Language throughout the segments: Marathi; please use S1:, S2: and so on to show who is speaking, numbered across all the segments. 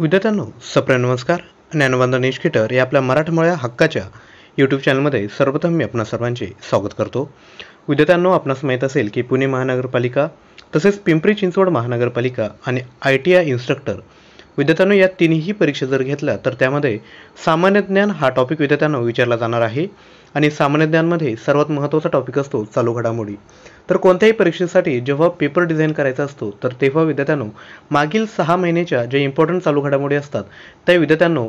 S1: विद्यार्थ्यांनो सप्रिय नमस्कार ज्ञानबांधा निष्किटर या आपल्या मराठमोळ्या हक्काच्या यूट्यूब चॅनलमध्ये सर्वप्रथम मी आपणा सर्वांचे स्वागत करतो विद्यार्थ्यांनो आपणास माहीत असेल की पुणे महानगरपालिका तसेच पिंपरी चिंचवड महानगरपालिका आणि आय टी आय इन्स्ट्रक्टर विद्यार्थ्यांनो या तिन्ही परीक्षा जर घेतल्या तर त्यामध्ये सामान्य ज्ञान हा टॉपिक विद्यार्थ्यांना विचारला जाणार आहे आणि सामान्य ज्ञानमध्ये सर्वात महत्त्वाचा टॉपिक असतो चालू घडामोडी तर कोणत्याही परीक्षेसाठी जेव्हा पेपर डिझाईन करायचा असतो तर तेव्हा विद्यार्थ्यांनो मागील सहा महिन्याच्या ज्या इम्पॉर्टंट चालू घडामोडी असतात त्या विद्यार्थ्यांनो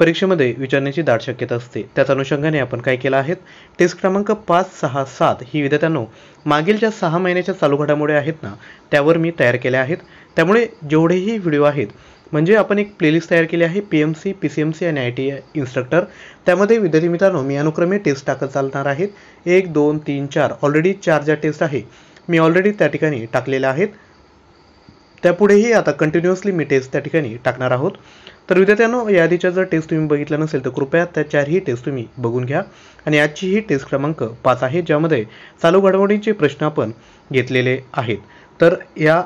S1: परीक्षेमध्ये विचारण्याची दाट शक्यता असते त्याच अनुषंगाने आपण काय केलं आहे टेस्ट क्रमांक पाच सहा सात ही विद्यार्थ्यांनो मागील ज्या सहा महिन्याच्या चालू घडामोडी आहेत ना त्यावर मी तयार केल्या आहेत त्यामुळे जेवढेही व्हिडिओ आहेत म्हणजे आपण एक प्लेलिस्ट तयार केली आहे P M C P C M C आणि आय टी इन्स्ट्रक्टर त्यामध्ये विद्यार्थी मित्रांनो मी अनुक्रमे टेस्ट टाकत चालणार आहेत एक दोन तीन चार ऑलरेडी चार ज्या टेस्ट आहे मी ऑलरेडी त्या ठिकाणी टाकलेल्या आहेत त्यापुढेही आता कंटिन्युअसली मी टेस्ट त्या ठिकाणी टाकणार आहोत तर विद्यार्थ्यांनो या आधीच्या जर टेस्ट तुम्ही बघितलं नसेल तर कृपया त्या चारही टेस्ट तुम्ही बघून घ्या आणि आजची ही टेस्ट क्रमांक पाच आहे ज्यामध्ये चालू घडवणीचे प्रश्न आपण घेतलेले आहेत तर या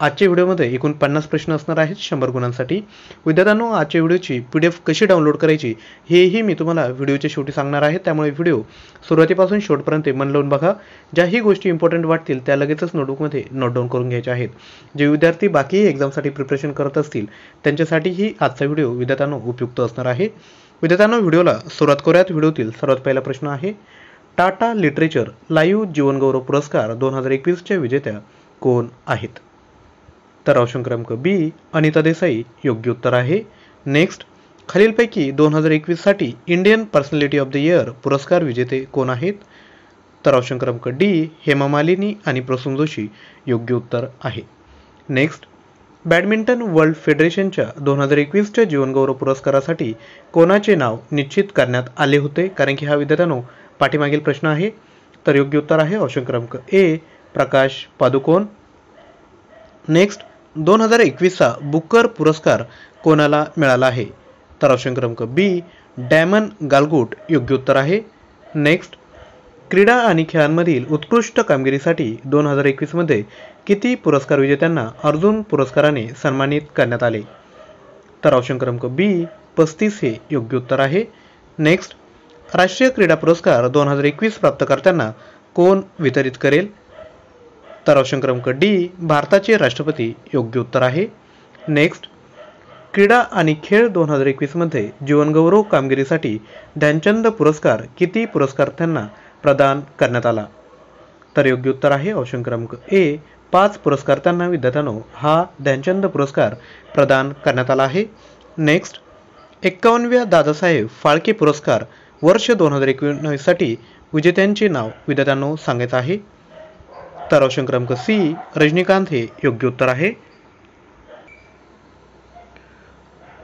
S1: आजच्या व्हिडिओमध्ये एकूण पन्नास प्रश्न असणार आहेत शंभर गुणांसाठी विद्यार्थ्यांनो आजच्या व्हिडिओची पी डी एफ कशी डाउनलोड करायची हेही मी तुम्हाला व्हिडिओच्या शेवटी सांगणार आहे त्यामुळे व्हिडिओ सुरुवातीपासून शेवटपर्यंत मन लावून बघा ज्याही गोष्टी इम्पॉर्टंट वाटतील त्या लगेचच नोटबुकमध्ये नोट डाऊन करून घ्यायच्या आहेत जे विद्यार्थी बाकीही एक्झामसाठी प्रिपरेशन करत असतील त्यांच्यासाठीही आजचा व्हिडिओ विद्यार्थ्यांना उपयुक्त असणार आहे विद्यार्थ्यांना व्हिडिओला सुरुवात करूयात व्हिडिओतील सर्वात पहिला प्रश्न आहे टाटा लिटरेचर लाईव्ह जीवनगौरव पुरस्कार दोन हजार एकवीसच्या विजेत्या कोण आहेत तर ऑप्शन क्रमांक बी अनिता देसाई योग्य उत्तर आहे नेक्स्ट खालीलपैकी दोन हजार साठी Indian personality of the year पुरस्कार विजेते कोण आहेत तर ऑप्शन क्रमांक डी हेमा मालिनी आणि प्रसून जोशी योग्य उत्तर आहे नेक्स्ट बॅडमिंटन वर्ल्ड फेडरेशनच्या दोन हजार एकवीसच्या जीवनगौरव पुरस्कारासाठी कोणाचे नाव निश्चित करण्यात आले होते कारण की हा विद्यार्थ्यांनो पाठीमागील प्रश्न आहे तर योग्य उत्तर आहे ऑप्शन क्रमांक ए प्रकाश पादुकोण नेक्स्ट दोन हजार एकवीसचा बुकर पुरस्कार कोणाला मिळाला आहे तर ऑप्शन क्रमांक बी डॅमन गालगुट योग्य उत्तर आहे नेक्स्ट क्रीडा आणि खेळांमधील उत्कृष्ट कामगिरीसाठी दोन हजार एकवीसमध्ये किती पुरस्कार विजेत्यांना अर्जुन पुरस्काराने सन्मानित करण्यात आले तर ऑप्शन क्रमांक बी पस्तीस हे योग्य उत्तर आहे नेक्स्ट राष्ट्रीय क्रीडा पुरस्कार दोन हजार एकवीस प्राप्तकर्त्यांना कोण वितरित करेल तर ऑप्शन क्रमांक डी भारताचे राष्ट्रपती योग्य उत्तर आहे नेक्स्ट क्रीडा आणि खेळ दोन हजार एकवीसमध्ये जीवनगौरव कामगिरीसाठी ध्यानचंद पुरस्कार किती त्यांना प्रदान करण्यात आला तर योग्य उत्तर आहे ऑप्शन क्रमांक ए पाच त्यांना विद्यार्थ्यांनो हा ध्यानचंद पुरस्कार प्रदान करण्यात आला आहे नेक्स्ट एक्कावनव्या दादासाहेब फाळके पुरस्कार वर्ष दोन हजार एकोणीससाठी विजेत्यांचे नाव विद्यार्थ्यांनो सांगायचं आहे तर ऑप्शन क्रमांक सी रजनीकांत हे योग्य उत्तर आहे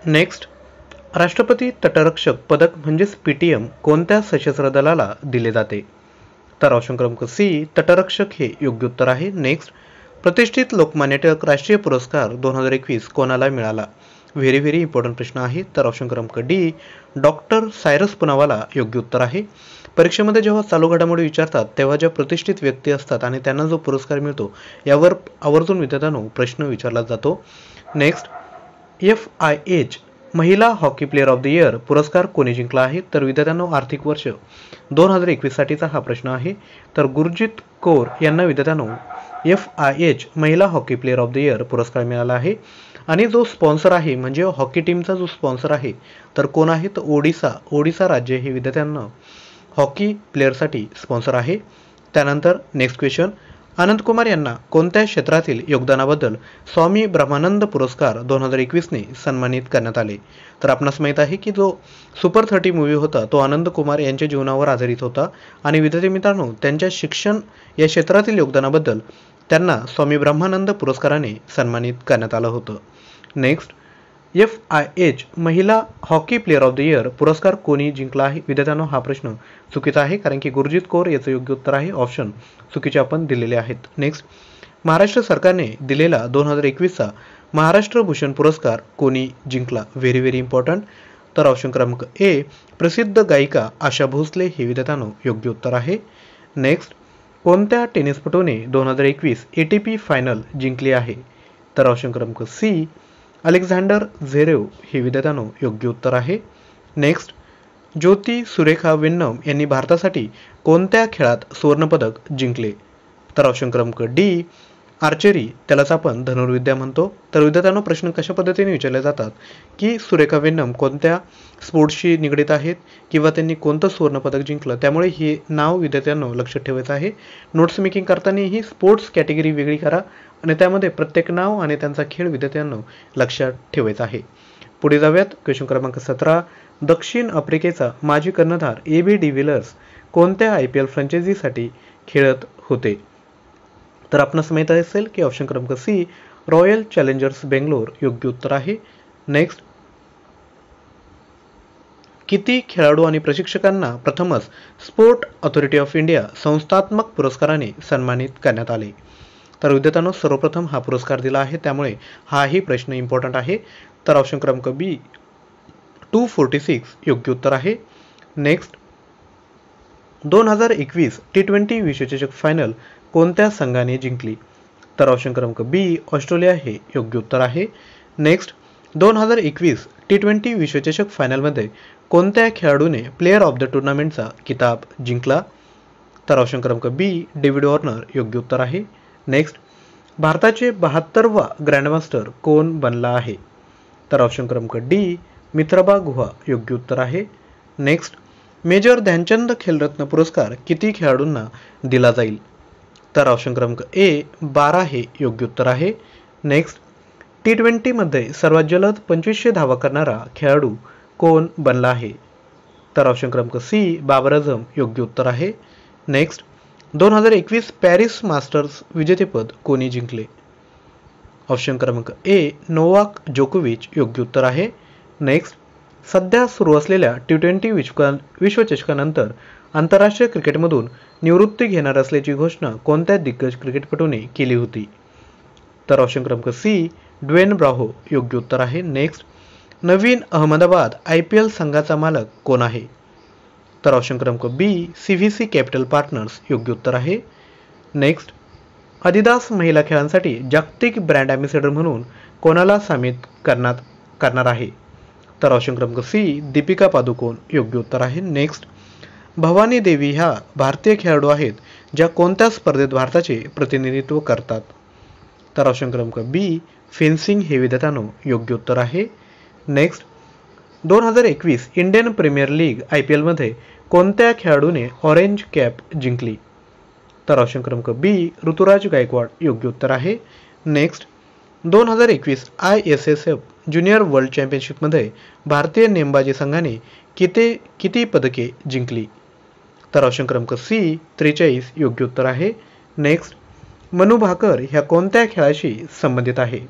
S1: नेक्स्ट राष्ट्रपती तटरक्षक पदक म्हणजेच पी टी एम कोणत्या सशस्त्र दलाला दिले जाते तर ऑप्शन क्रमांक सी तटरक्षक हे योग्य उत्तर आहे नेक्स्ट प्रतिष्ठित लोकमान्य टिळक राष्ट्रीय पुरस्कार दोन हजार एकवीस कोणाला मिळाला व्हेरी व्हेरी इम्पॉर्टंट प्रश्न आहे तर ऑप्शन क्रमांक डी डॉक्टर सायरस पुनावाला योग्य उत्तर आहे परीक्षेमध्ये जेव्हा चालू घडामोडी विचारतात तेव्हा ज्या प्रतिष्ठित व्यक्ती असतात आणि त्यांना जो पुरस्कार मिळतो यावर आवर्जून विद्यार्थ्यांनो प्रश्न विचारला जातो नेक्स्ट एफ आय एच महिला hockey player of the year पुरस्कार कोणी जिंकला आहे तर विद्यार्थ्यांनो आर्थिक वर्ष दोन हजार एकवीससाठीचा हा प्रश्न आहे तर गुरजित कौर यांना विद्यार्थ्यांनो एफ आय एच महिला hockey player of the year पुरस्कार मिळाला आहे आणि जो स्पॉन्सर आहे म्हणजे हॉकी टीमचा जो स्पॉन्सर आहे तर कोण आहे तर ओडिसा ओडिसा राज्य हे विद्यार्थ्यांना हॉकी प्लेअरसाठी स्पॉन्सर आहे त्यानंतर नेक्स्ट क्वेश्चन कुमार यांना कोणत्या क्षेत्रातील योगदानाबद्दल स्वामी ब्रह्मानंद पुरस्कार दोन हजार एकवीसने सन्मानित करण्यात आले तर आपणास माहीत आहे की जो सुपर थर्टी मूवी होता तो आनंद कुमार यांच्या जीवनावर आधारित होता आणि विद्यार्थी मित्रांनो त्यांच्या शिक्षण या क्षेत्रातील योगदानाबद्दल त्यांना स्वामी ब्रह्मानंद पुरस्काराने सन्मानित करण्यात आलं होतं नेक्स्ट एफ आय एच महिला hockey player of the year पुरस्कार कोणी जिंकला आहे विद्यार्थ्यांनो हा प्रश्न चुकीचा आहे कारण की गुरजित कौर याचं योग्य उत्तर आहे ऑप्शन चुकीचे आपण दिलेले आहेत नेक्स्ट महाराष्ट्र सरकारने दिलेला दोन हजार एकवीसचा महाराष्ट्र भूषण पुरस्कार कोणी जिंकला व्हेरी व्हेरी इम्पॉर्टंट तर ऑप्शन क्रमांक ए प्रसिद्ध गायिका आशा भोसले हे विद्यार्थ्यांनो योग्य उत्तर आहे नेक्स्ट कोणत्या टेनिसपटूने दोन हजार एकवीस ए टी पी फायनल जिंकली आहे तर ऑप्शन क्रमांक सी अलेक्झांडर झेरेव हे विद्यार्थ्यानो योग्य उत्तर आहे नेक्स्ट ज्योती सुरेखा विन्नम यांनी भारतासाठी कोणत्या खेळात सुवर्णपदक जिंकले तर ऑप्शन क्रमांक डी आर्चरी त्यालाच आपण धनुर्विद्या म्हणतो तर विद्यार्थ्यांना प्रश्न कशा पद्धतीने विचारले जातात की सुरेखा वेन्नम कोणत्या स्पोर्ट्सशी निगडीत आहेत किंवा त्यांनी कोणतं सुवर्णपदक जिंकलं त्यामुळे हे नाव विद्यार्थ्यांना लक्षात ठेवायचं आहे नोट्स मेकिंग करतानाही स्पोर्ट्स कॅटेगरी वेगळी करा आणि त्यामध्ये प्रत्येक नाव आणि त्यांचा खेळ विद्यार्थ्यांना लक्षात ठेवायचा आहे पुढे जाऊयात क्वेश्चन क्रमांक सतरा दक्षिण आफ्रिकेचा माजी कर्णधार ए बी डी व्हिलर्स कोणत्या आय पी एल फ्रँचायझीसाठी खेळत होते तर आपणास माहित असेल की ऑप्शन क्रमांक सी रॉयल चॅलेंजर्स बेंगलोर योग्य उत्तर आहे नेक्स्ट किती खेळाडू आणि प्रशिक्षकांना प्रथमच स्पोर्ट ऑथॉरिटी ऑफ इंडिया संस्थात्मक पुरस्काराने सन्मानित करण्यात आले तर विद्यार्थ्यांनो सर्वप्रथम हा पुरस्कार दिला आहे त्यामुळे हाही प्रश्न इम्पॉर्टंट आहे तर ऑप्शन क्रमांक बी टू फोर्टी सिक्स योग्य उत्तर आहे नेक्स्ट दोन हजार एकवीस टी ट्वेंटी विश्वचषक फायनल कोणत्या संघाने जिंकली तर ऑप्शन क्रमांक बी ऑस्ट्रेलिया हे योग्य उत्तर आहे नेक्स्ट दोन हजार एकवीस टी ट्वेंटी विश्वचषक फायनलमध्ये कोणत्या खेळाडूने प्लेअर ऑफ द टुर्नामेंटचा किताब जिंकला तर ऑप्शन क्रमांक बी डेव्हिड वॉर्नर योग्य उत्तर आहे नेक्स्ट भारताचे बहात्तरवा ग्रँडमास्टर कोण बनला आहे तर ऑप्शन क्रमांक डी मित्रबा गुहा योग्य उत्तर आहे नेक्स्ट मेजर ध्यानचंद खेलरत्न पुरस्कार किती खेळाडूंना दिला जाईल तर ऑप्शन क्रमांक ए बारा हे योग्य उत्तर आहे नेक्स्ट टी ट्वेंटीमध्ये सर्वात जलद पंचवीसशे धावा करणारा खेळाडू कोण बनला आहे तर ऑप्शन क्रमांक सी बाबर अजम योग्य उत्तर आहे नेक्स्ट दोन हजार एकवीस पॅरिस मास्टर्स विजेतेपद कोणी जिंकले ऑप्शन क्रमांक ए नोवाक जोकोविच योग्य उत्तर आहे नेक्स्ट सध्या सुरू असलेल्या टी ट्वेंटी विश्व विश्वचषकानंतर आंतरराष्ट्रीय क्रिकेटमधून निवृत्ती घेणार असल्याची घोषणा कोणत्या दिग्गज क्रिकेटपटूने केली होती तर ऑप्शन क्रमांक सी ड्वेन ब्राहो योग्य उत्तर आहे नेक्स्ट नवीन अहमदाबाद आय पी एल संघाचा मालक कोण आहे तर ऑप्शन क्रमांक B C V C capital partners योग्य उत्तर आहे नेक्स्ट अधिदास महिला खेळांसाठी जागतिक ब्रँड ॲम्बेसेडर म्हणून कोणाला सामित करण्यात करणार आहे तर ऑप्शन क्रमांक सी दीपिका पादुकोण योग्य उत्तर आहे नेक्स्ट भवानी देवी ह्या भारतीय खेळाडू आहेत ज्या कोणत्या स्पर्धेत भारताचे प्रतिनिधित्व करतात तर ऑप्शन क्रमांक बी फेन्सिंग हे विधातानो योग्य उत्तर आहे नेक्स्ट दोन हजार एकवीस Indian Premier League I P एलमध्ये कोणत्या खेळाडूने ऑरेंज कॅप जिंकली तर ऑप्शन क्रमांक बी ऋतुराज गायकवाड योग्य उत्तर आहे नेक्स्ट दोन हजार एकवीस I S S F junior world चॅम्पियनशिपमध्ये भारतीय नेमबाजी संघाने किती किती पदके जिंकली तर ऑप्शन क्रमांक सी त्रेचाळीस योग्य उत्तर आहे नेक्स्ट मनु भाकर ह्या कोणत्या खेळाशी संबंधित आहे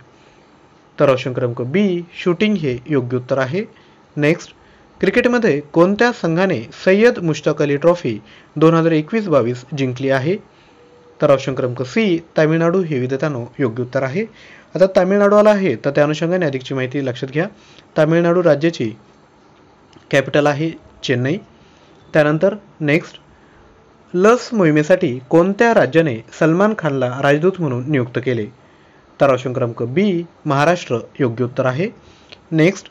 S1: तर ऑप्शन क्रमांक बी शूटिंग हे योग्य उत्तर आहे नेक्स्ट क्रिकेटमध्ये कोणत्या संघाने सय्यद मुश्ताक अली ट्रॉफी दोन हजार एकवीस बावीस जिंकली आहे तर ऑप्शन क्रमांक सी तामिळनाडू हे विधेतानो योग्य उत्तर आहे आता तामिळनाडू आला आहे तर त्या अनुषंगाने अधिकची माहिती लक्षात घ्या तामिळनाडू राज्याची कॅपिटल आहे चेन्नई त्यानंतर नेक्स्ट लस मोहिमेसाठी कोणत्या राज्याने सलमान खानला राजदूत म्हणून नियुक्त केले तर ऑप्शन क्रमांक बी महाराष्ट्र योग्य उत्तर आहे नेक्स्ट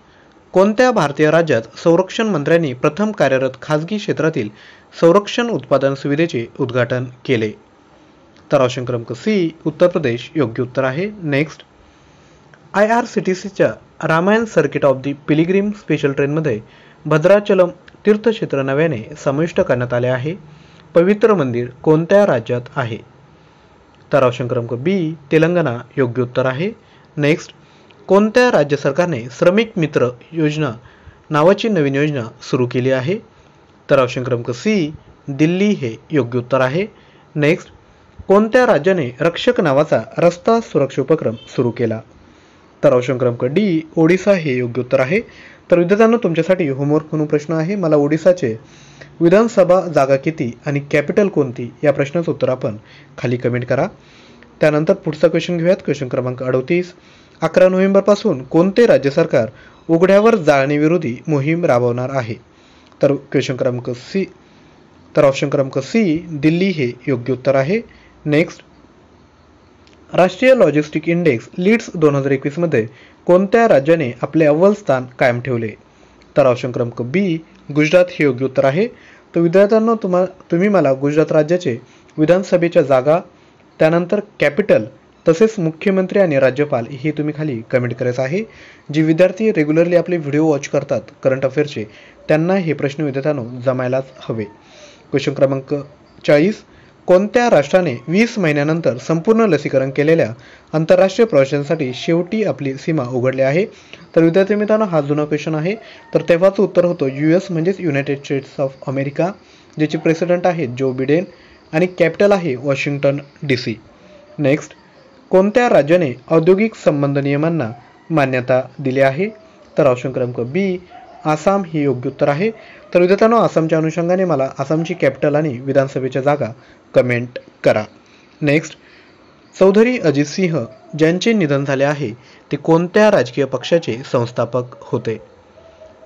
S1: कोणत्या भारतीय राज्यात संरक्षण मंत्र्यांनी प्रथम कार्यरत खाजगी क्षेत्रातील संरक्षण उत्पादन सुविधेचे उद्घाटन केले तर ऑप्शन क्रमांक सी उत्तर प्रदेश योग्य उत्तर आहे next I R C T सीच्या Ramayana circuit of the pilgrim special ट्रेनमध्ये भद्राचलम तीर्थक्षेत्र नव्याने समाविष्ट करण्यात आले आहे पवित्र मंदिर कोणत्या राज्यात आहे तर ऑप्शन क्रमांक बी तेलंगणा योग्य उत्तर आहे नेक्स्ट कोणत्या राज्य सरकारने श्रमिक मित्र योजना नावाची नवीन योजना सुरू केली आहे तर ऑप्शन क्रमांक सी दिल्ली हे योग्य उत्तर आहे नेक्स्ट कोणत्या राज्याने रक्षक नावाचा रस्ता सुरक्षा उपक्रम सुरू केला तर ऑप्शन क्रमांक डी ओडिसा हे योग्य उत्तर आहे तर विद्यार्थ्यांना तुमच्यासाठी होमवर्क म्हणून प्रश्न आहे मला ओडिसाचे विधानसभा जागा किती आणि कॅपिटल कोणती या प्रश्नाचं उत्तर आपण खाली कमेंट करा त्यानंतर पुढचा क्वेश्चन घेऊयात क्वेश्चन क्रमांक अडतीस अकरा पासून कोणते राज्य सरकार उघड्यावर जाळणीविरोधी मोहीम राबवणार आहे तर क्वेश्चन क्रमांक सी तर ऑप्शन क्रमांक सी दिल्ली हे योग्य उत्तर आहे नेक्स्ट राष्ट्रीय लॉजिस्टिक इंडेक्स लीड्स दोन हजार मध्ये कोणत्या राज्याने आपले अव्वल स्थान कायम ठेवले तर ऑप्शन क्रमांक बी गुजरात हे योग्य उत्तर आहे तर विद्यार्थ्यांना तुम्हा तुम्ही मला गुजरात राज्याचे विधानसभेच्या जागा त्यानंतर कॅपिटल तसेच मुख्यमंत्री आणि राज्यपाल हे तुम्ही खाली कमेंट करायचं आहे जे विद्यार्थी रेग्युलरली आपले व्हिडिओ वॉच करतात करंट अफेअरचे त्यांना हे प्रश्न विद्यार्थ्यांनो जमायलाच हवे क्वेश्चन क्रमांक चाळीस कोणत्या राष्ट्राने वीस महिन्यानंतर संपूर्ण लसीकरण केलेल्या आंतरराष्ट्रीय प्रवाशांसाठी शेवटी आपली सीमा उघडली आहे तर विद्यार्थी मित्रांनो हा जुना क्वेश्चन आहे तर तेव्हाचं उत्तर होतं यू एस म्हणजेच युनायटेड स्टेट्स ऑफ अमेरिका ज्याचे प्रेसिडेंट आहेत जो बिडेन आणि कॅपिटल आहे वॉशिंग्टन डी सी नेक्स्ट कोणत्या राज्याने औद्योगिक संबंध नियमांना मान्यता दिली आहे तर ऑप्शन क्रमांक बी आसाम ही योग्य उत्तर आहे तर विद्यार्थ्यांनो आसामच्या अनुषंगाने मला आसामची कॅपिटल आणि विधानसभेच्या जागा कमेंट करा नेक्स्ट चौधरी अजित सिंह ज्यांचे निधन झाले आहे ते कोणत्या राजकीय पक्षाचे संस्थापक होते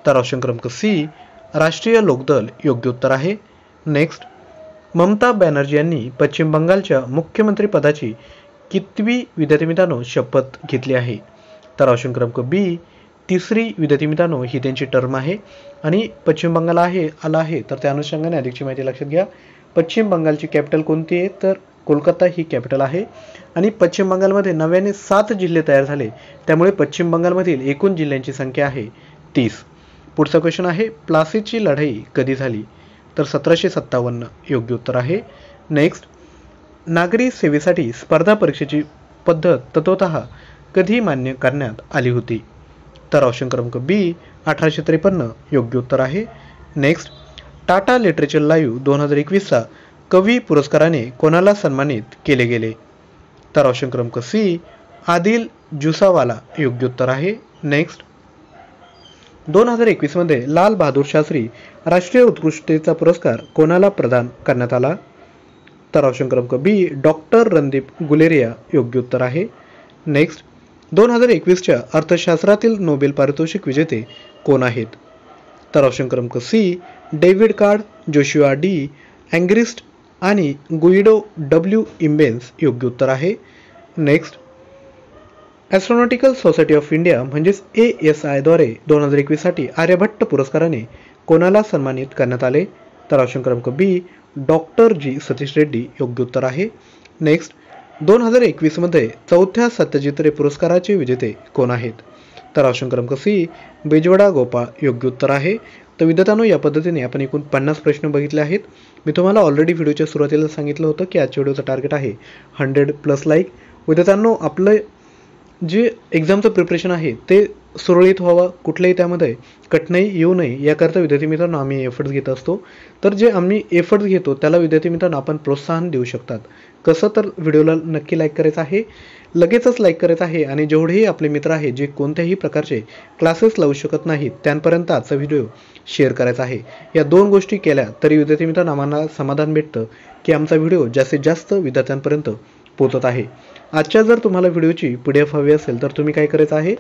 S1: तर ऑप्शन क्रमांक सी राष्ट्रीय लोकदल योग्य उत्तर आहे नेक्स्ट ममता बॅनर्जी यांनी पश्चिम बंगालच्या मुख्यमंत्रीपदाची कितवी विद्यार्थी शपथ घेतली आहे तर ऑप्शन क्रमांक बी तिसरी विद्यार्थी मित्रांनो ही त्यांची टर्म आहे आणि पश्चिम बंगाल आहे आला आहे तर त्या अनुषंगाने अधिकची माहिती लक्षात घ्या पश्चिम बंगालची कॅपिटल कोणती आहे तर कोलकाता ही कॅपिटल आहे आणि पश्चिम बंगालमध्ये नव्याने सात जिल्हे तयार झाले त्यामुळे पश्चिम बंगालमधील एकूण जिल्ह्यांची संख्या आहे तीस पुढचा क्वेश्चन आहे प्लासीची लढाई कधी झाली तर सतराशे सत्तावन्न योग्य उत्तर आहे नेक्स्ट नागरी सेवेसाठी स्पर्धा परीक्षेची पद्धत तत्वत कधी मान्य करण्यात आली होती तर ऑप्शन क्रमांक बी अठराशे त्रेपन्न योग्य उत्तर आहे नेक्स्ट टाटा लिटरेचर लाईव्ह दोन हजार एकवीसचा कवी पुरस्काराने कोणाला सन्मानित केले गेले तर ऑप्शन क्रमांक सी आदिल जुसावाला योग्य उत्तर आहे नेक्स्ट दोन हजार एकवीसमध्ये लाल बहादूर शास्त्री राष्ट्रीय उत्कृष्टतेचा पुरस्कार कोणाला प्रदान करण्यात आला तर ऑप्शन क्रमांक बी डॉक्टर रणदीप गुलेरिया योग्य उत्तर आहे नेक्स्ट दोन हजार एकवीसच्या अर्थशास्त्रातील नोबेल पारितोषिक विजेते कोण आहेत तर ऑप्शन क्रमांक C David Card Joshua D Angrist आणि गुइडो डब्ल्यू इम्बेन्स योग्य उत्तर आहे next astronautical society of India म्हणजेच ए एस आयद्वारे दोन हजार एकवीससाठी आर्यभट्ट पुरस्काराने कोणाला सन्मानित करण्यात आले तर ऑप्शन क्रमांक B doctor G Satish Reddy योग्य उत्तर आहे नेक्स्ट दोन हजार एकवीसमध्ये चौथ्या सत्यजित रे पुरस्काराचे विजेते कोण आहेत तर ऑप्शन क्रमांक सी बेजवडा गोपाळ योग्य उत्तर आहे तर विद्यार्थ्यांनो या पद्धतीने आपण एकूण पन्नास प्रश्न बघितले आहेत मी तुम्हाला ऑलरेडी व्हिडिओच्या सुरुवातीला सांगितलं होतं की आजच्या व्हिडिओचं टार्गेट आहे हंड्रेड प्लस लाईक विद्यार्थ्यांनो आपलं जे एक्झामचं प्रिपरेशन आहे ते सुरळीत व्हावं कुठल्याही त्यामध्ये कठणाई येऊ नये याकरता विद्यार्थी मित्रांनो आम्ही एफर्ट्स घेत असतो तर जे आम्ही एफर्ट्स घेतो त्याला विद्यार्थी मित्रांनो आपण प्रोत्साहन देऊ शकतात कसं तर व्हिडिओला नक्की लाईक करायचं आहे लगेचच लाईक करायचं आहे आणि जेवढेही आपले मित्र आहे जे कोणत्याही प्रकारचे क्लासेस लावू शकत नाहीत त्यांपर्यंत आजचा व्हिडिओ शेअर करायचा आहे या दोन गोष्टी केल्या तरी विद्यार्थी मित्रांनो आम्हाला समाधान भेटतं की आमचा व्हिडिओ जास्तीत जास्त विद्यार्थ्यांपर्यंत पोचत आहे आजच्या जर तुम्हाला व्हिडिओची पी डी एफ हवी असेल तर तुम्ही काय करायचं आहे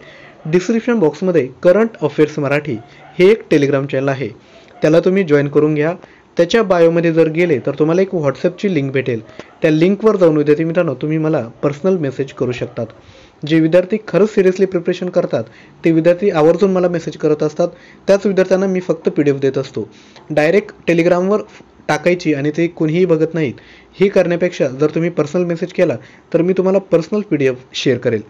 S1: डिस्क्रिप्शन बॉक्समध्ये करंट अफेअर्स मराठी हे एक टेलिग्राम चॅनल आहे त्याला तुम्ही जॉईन करून घ्या त्याच्या बायोमध्ये जर गेले तर तुम्हाला एक व्हॉट्सअपची लिंक भेटेल त्या लिंकवर जाऊन विद्यार्थी मित्रांनो तुम्ही मला पर्सनल मेसेज करू शकतात जे विद्यार्थी खरंच सिरियसली प्रिपरेशन करतात ते विद्यार्थी आवर्जून मला मेसेज करत असतात त्याच विद्यार्थ्यांना मी फक्त पी डी एफ देत असतो डायरेक्ट टेलिग्रामवर टाकायची आणि ते कोणीही बघत नाहीत हे करण्यापेक्षा जर तुम्ही पर्सनल मेसेज केला तर मी तुम्हाला personal P D F share करेल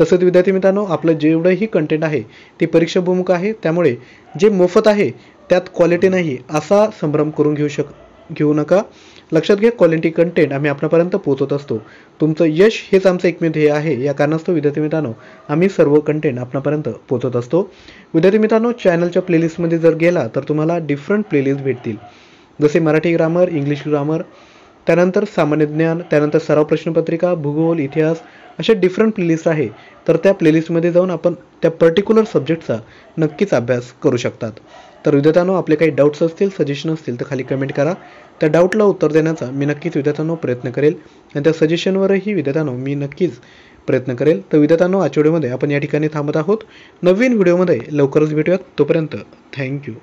S1: तसंच विद्यार्थी मित्रांनो आपलं जेवढंही कंटेंट आहे ते परीक्षाभूमुख आहे त्यामुळे जे मोफत आहे त्यात क्वालिटी नाही असा संभ्रम करून घेऊ शक घेऊ नका लक्षात घ्या क्वालिटी कंटेंट आम्ही आपल्यापर्यंत पोहोचत असतो तुमचं यश हेच आमचं एकमेव ध्येय आहे या कारणास्तव विद्यार्थी मित्रांनो आम्ही सर्व कंटेंट आपणापर्यंत पोहोचत असतो विद्यार्थी मित्रांनो चॅनलच्या प्लेलिस्टमध्ये जर गेला तर तुम्हाला डिफरंट प्लेलिस्ट भेटतील जसे मराठी ग्रामर इंग्लिश ग्रामर त्यानंतर सामान्य ज्ञान त्यानंतर सराव प्रश्नपत्रिका भूगोल इतिहास अशा डिफरंट प्लेलिस्ट आहे तर त्या प्लेलिस्टमध्ये जाऊन आपण त्या पर्टिक्युलर सब्जेक्टचा नक्कीच अभ्यास करू शकतात तर विद्यार्थ्यांनो आपले काही डाऊट्स असतील सजेशन असतील तर खाली कमेंट करा त्या डाऊटला उत्तर देण्याचा मी नक्कीच विद्यार्थ्यांनो प्रयत्न करेल आणि त्या सजेशनवरही विद्यार्थ्यांनो मी नक्कीच प्रयत्न करेल तर विद्यार्थ्यांनो आजच्या व्हिडिओमध्ये आपण या ठिकाणी थांबत आहोत नवीन व्हिडिओमध्ये लवकरच भेटूयात तोपर्यंत थँक्यू